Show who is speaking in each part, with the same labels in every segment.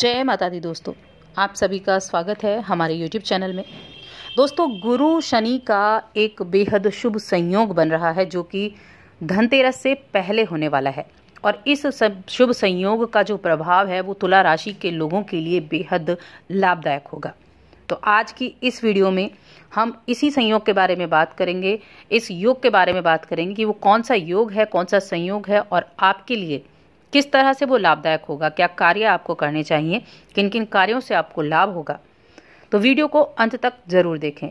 Speaker 1: जय माता दी दोस्तों आप सभी का स्वागत है हमारे YouTube चैनल में दोस्तों गुरु शनि का एक बेहद शुभ संयोग बन रहा है जो कि धनतेरस से पहले होने वाला है और इस सब शुभ संयोग का जो प्रभाव है वो तुला राशि के लोगों के लिए बेहद लाभदायक होगा तो आज की इस वीडियो में हम इसी संयोग के बारे में बात करेंगे इस योग के बारे में बात करेंगे कि वो कौन सा योग है कौन सा संयोग है और आपके लिए किस तरह से वो लाभदायक होगा क्या कार्य आपको करने चाहिए किन किन कार्यों से आपको लाभ होगा तो वीडियो को अंत तक ज़रूर देखें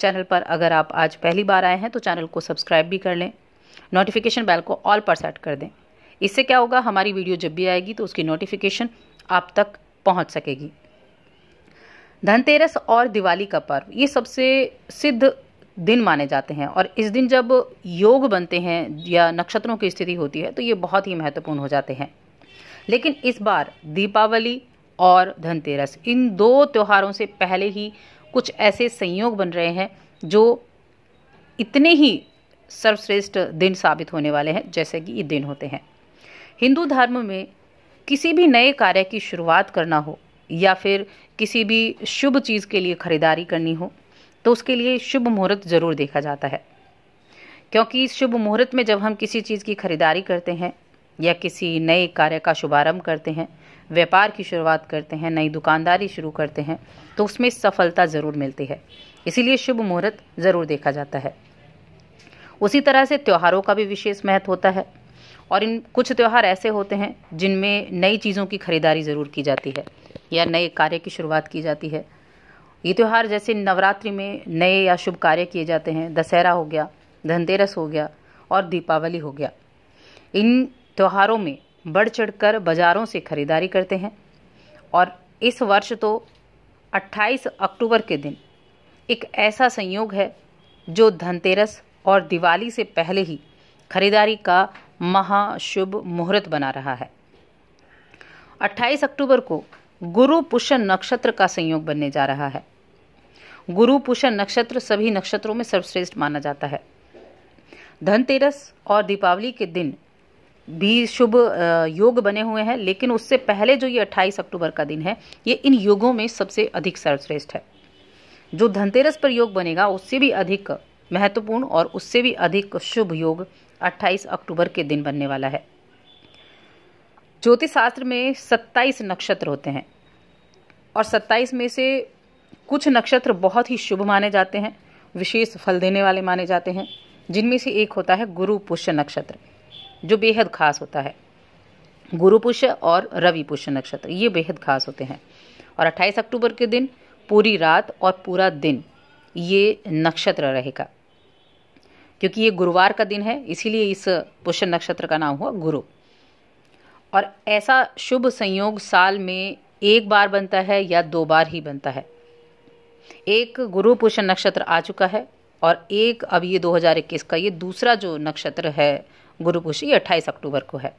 Speaker 1: चैनल पर अगर आप आज पहली बार आए हैं तो चैनल को सब्सक्राइब भी कर लें नोटिफिकेशन बेल को ऑल पर सेट कर दें इससे क्या होगा हमारी वीडियो जब भी आएगी तो उसकी नोटिफिकेशन आप तक पहुंच सकेगी धनतेरस और दिवाली का पर्व ये सबसे सिद्ध दिन माने जाते हैं और इस दिन जब योग बनते हैं या नक्षत्रों की स्थिति होती है तो ये बहुत ही महत्वपूर्ण हो जाते हैं लेकिन इस बार दीपावली और धनतेरस इन दो त्योहारों से पहले ही कुछ ऐसे संयोग बन रहे हैं जो इतने ही सर्वश्रेष्ठ दिन साबित होने वाले हैं जैसे कि ये दिन होते हैं हिंदू धर्म में किसी भी नए कार्य की शुरुआत करना हो या फिर किसी भी शुभ चीज़ के लिए खरीदारी करनी हो तो उसके लिए शुभ मुहूर्त ज़रूर देखा जाता है क्योंकि इस शुभ मुहूर्त में जब हम किसी चीज़ की खरीदारी करते हैं या किसी नए कार्य का शुभारंभ करते हैं व्यापार की शुरुआत करते हैं नई दुकानदारी शुरू करते हैं तो उसमें सफलता ज़रूर मिलती है इसीलिए शुभ मुहूर्त ज़रूर देखा जाता है उसी तरह से त्योहारों का भी विशेष महत्व होता है और इन कुछ त्यौहार ऐसे होते हैं जिनमें नई चीज़ों की खरीदारी ज़रूर की जाती है या नए कार्य की शुरुआत की जाती है ये त्यौहार जैसे नवरात्रि में नए या शुभ कार्य किए जाते हैं दशहरा हो गया धनतेरस हो गया और दीपावली हो गया इन त्योहारों में बढ़ चढ़कर बाज़ारों से खरीदारी करते हैं और इस वर्ष तो 28 अक्टूबर के दिन एक ऐसा संयोग है जो धनतेरस और दिवाली से पहले ही खरीदारी का महाशुभ मुहूर्त बना रहा है 28 अक्टूबर को गुरु पुष्य नक्षत्र का संयोग बनने जा रहा है गुरु पुष्य नक्षत्र सभी नक्षत्रों में सर्वश्रेष्ठ माना जाता है धनतेरस और दीपावली के दिन भी शुभ योग बने हुए हैं लेकिन उससे पहले जो ये 28 अक्टूबर का दिन है ये इन योगों में सबसे अधिक सर्वश्रेष्ठ है जो धनतेरस पर योग बनेगा उससे भी अधिक महत्वपूर्ण और उससे भी अधिक शुभ योग 28 अक्टूबर के दिन बनने वाला है ज्योतिष शास्त्र में 27 नक्षत्र होते हैं और 27 में से कुछ नक्षत्र बहुत ही शुभ माने जाते हैं विशेष फल देने वाले माने जाते हैं जिनमें से एक होता है गुरु पुष्य नक्षत्र जो बेहद खास होता है गुरु पुष्य और रवि पुष्य नक्षत्र ये बेहद खास होते हैं और 28 अक्टूबर के दिन पूरी रात और पूरा दिन ये नक्षत्र रहेगा क्योंकि ये गुरुवार का दिन है इसीलिए इस पुष्य नक्षत्र का नाम हुआ गुरु और ऐसा शुभ संयोग साल में एक बार बनता है या दो बार ही बनता है एक गुरु पुरुष नक्षत्र आ चुका है और एक अब ये 2021 का ये दूसरा जो नक्षत्र है गुरु पुरुष ये अट्ठाईस अक्टूबर को है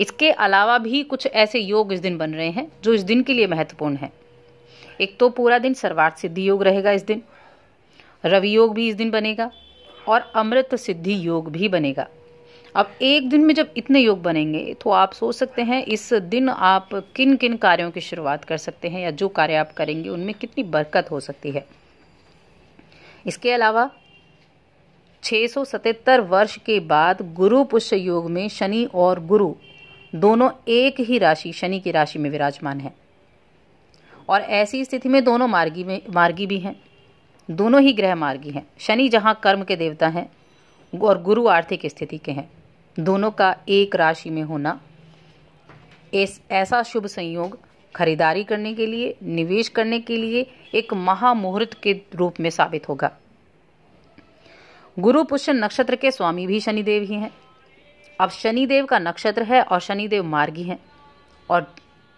Speaker 1: इसके अलावा भी कुछ ऐसे योग इस दिन बन रहे हैं जो इस दिन के लिए महत्वपूर्ण है एक तो पूरा दिन सर्वार्थ सिद्धि योग रहेगा इस दिन रवि योग भी इस दिन बनेगा और अमृत सिद्धि योग भी बनेगा अब एक दिन में जब इतने योग बनेंगे तो आप सोच सकते हैं इस दिन आप किन किन कार्यों की शुरुआत कर सकते हैं या जो कार्य आप करेंगे उनमें कितनी बरकत हो सकती है इसके अलावा 677 वर्ष के बाद गुरु पुष्य योग में शनि और गुरु दोनों एक ही राशि शनि की राशि में विराजमान है और ऐसी स्थिति में दोनों मार्गी में मार्गी भी हैं दोनों ही ग्रह मार्गी हैं शनि जहाँ कर्म के देवता हैं और गुरु आर्थिक स्थिति के हैं दोनों का एक राशि में होना इस ऐसा शुभ संयोग खरीदारी करने के लिए निवेश करने के लिए एक महामुहूर्त के रूप में साबित होगा गुरु पुष्य नक्षत्र के स्वामी भी शनिदेव ही हैं अब शनिदेव का नक्षत्र है और शनिदेव मार्गी हैं और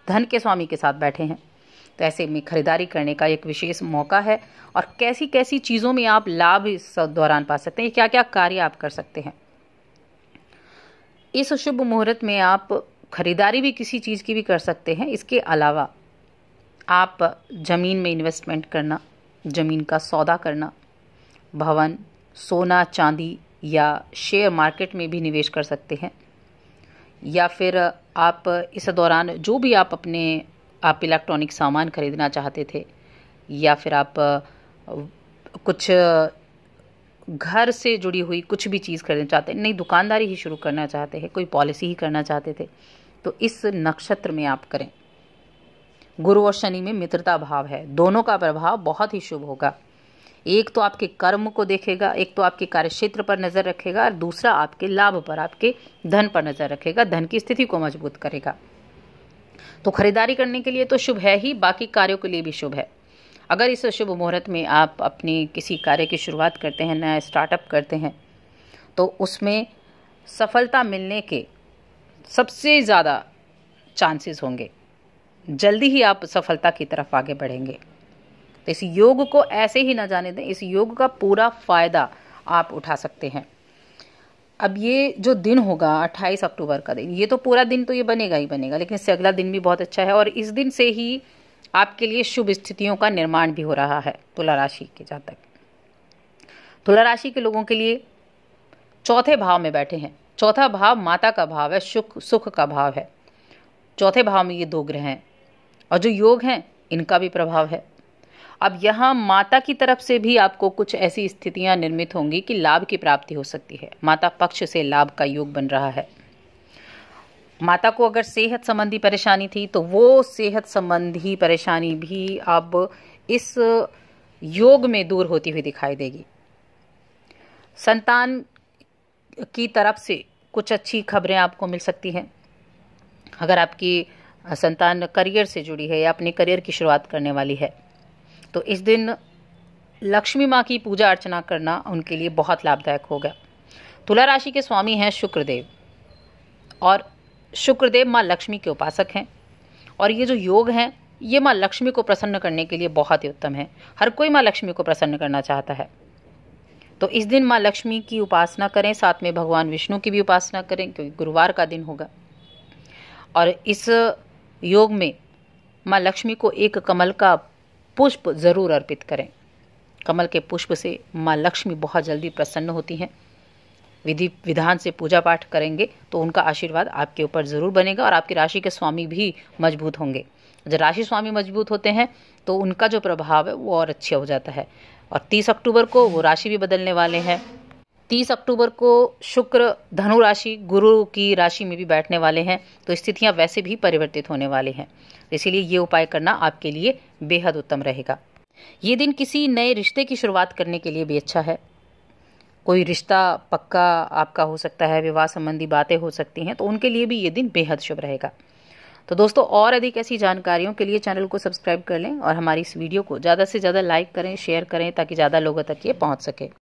Speaker 1: धन के स्वामी के साथ बैठे हैं तो ऐसे में खरीदारी करने का एक विशेष मौका है और कैसी कैसी चीज़ों में आप लाभ इस दौरान पा सकते हैं क्या क्या कार्य आप कर सकते हैं इस शुभ मुहूर्त में आप खरीदारी भी किसी चीज़ की भी कर सकते हैं इसके अलावा आप ज़मीन में इन्वेस्टमेंट करना ज़मीन का सौदा करना भवन सोना चांदी या शेयर मार्केट में भी निवेश कर सकते हैं या फिर आप इस दौरान जो भी आप अपने आप इलेक्ट्रॉनिक सामान खरीदना चाहते थे या फिर आप कुछ घर से जुड़ी हुई कुछ भी चीज़ खरीदना चाहते हैं नहीं दुकानदारी ही शुरू करना चाहते हैं कोई पॉलिसी ही करना चाहते थे तो इस नक्षत्र में आप करें गुरु और शनि में मित्रता भाव है दोनों का प्रभाव बहुत ही शुभ होगा एक तो आपके कर्म को देखेगा एक तो आपके कार्यक्षेत्र पर नज़र रखेगा और दूसरा आपके लाभ पर आपके धन पर नज़र रखेगा धन की स्थिति को मजबूत करेगा तो खरीदारी करने के लिए तो शुभ है ही बाकी कार्यों के लिए भी शुभ है अगर इस शुभ मुहूर्त में आप अपनी किसी कार्य की शुरुआत करते हैं नया स्टार्टअप करते हैं तो उसमें सफलता मिलने के सबसे ज़्यादा चांसेस होंगे जल्दी ही आप सफलता की तरफ आगे बढ़ेंगे तो इस योग को ऐसे ही ना जाने दें इस योग का पूरा फ़ायदा आप उठा सकते हैं अब ये जो दिन होगा 28 अक्टूबर का दिन ये तो पूरा दिन तो ये बनेगा ही बनेगा लेकिन इससे अगला दिन भी बहुत अच्छा है और इस दिन से ही आपके लिए शुभ स्थितियों का निर्माण भी हो रहा है तुला राशि के जातक तुला राशि के लोगों के लिए चौथे भाव में बैठे हैं चौथा भाव माता का भाव है सुख सुख का भाव है चौथे भाव में ये दो ग्रह हैं और जो योग हैं इनका भी प्रभाव है अब यहाँ माता की तरफ से भी आपको कुछ ऐसी स्थितियाँ निर्मित होंगी कि लाभ की प्राप्ति हो सकती है माता पक्ष से लाभ का योग बन रहा है माता को अगर सेहत संबंधी परेशानी थी तो वो सेहत संबंधी परेशानी भी अब इस योग में दूर होती हुई दिखाई देगी संतान की तरफ से कुछ अच्छी खबरें आपको मिल सकती हैं अगर आपकी संतान करियर से जुड़ी है या अपने करियर की शुरुआत करने वाली है तो इस दिन लक्ष्मी माँ की पूजा अर्चना करना उनके लिए बहुत लाभदायक होगा तुला राशि के स्वामी हैं शुक्रदेव और शुक्रदेव माँ लक्ष्मी के उपासक हैं और ये जो योग हैं ये माँ लक्ष्मी को प्रसन्न करने के लिए बहुत ही उत्तम है हर कोई माँ लक्ष्मी को प्रसन्न करना चाहता है तो इस दिन माँ लक्ष्मी की उपासना करें साथ में भगवान विष्णु की भी उपासना करें क्योंकि गुरुवार का दिन होगा और इस योग में माँ लक्ष्मी को एक कमल का पुष्प ज़रूर अर्पित करें कमल के पुष्प से माँ लक्ष्मी बहुत जल्दी प्रसन्न होती हैं विधि विधान से पूजा पाठ करेंगे तो उनका आशीर्वाद आपके ऊपर ज़रूर बनेगा और आपकी राशि के स्वामी भी मजबूत होंगे जब राशि स्वामी मजबूत होते हैं तो उनका जो प्रभाव है वो और अच्छा हो जाता है और तीस अक्टूबर को वो राशि भी बदलने वाले हैं तीस अक्टूबर को शुक्र धनु राशि गुरु की राशि में भी बैठने वाले हैं तो स्थितियां वैसे भी परिवर्तित होने वाली हैं इसीलिए ये उपाय करना आपके लिए बेहद उत्तम रहेगा ये दिन किसी नए रिश्ते की शुरुआत करने के लिए भी अच्छा है कोई रिश्ता पक्का आपका हो सकता है विवाह संबंधी बातें हो सकती हैं तो उनके लिए भी ये दिन बेहद शुभ रहेगा तो दोस्तों और अधिक ऐसी जानकारियों के लिए चैनल को सब्सक्राइब कर लें और हमारी इस वीडियो को ज़्यादा से ज़्यादा लाइक करें शेयर करें ताकि ज़्यादा लोगों तक ये पहुँच सके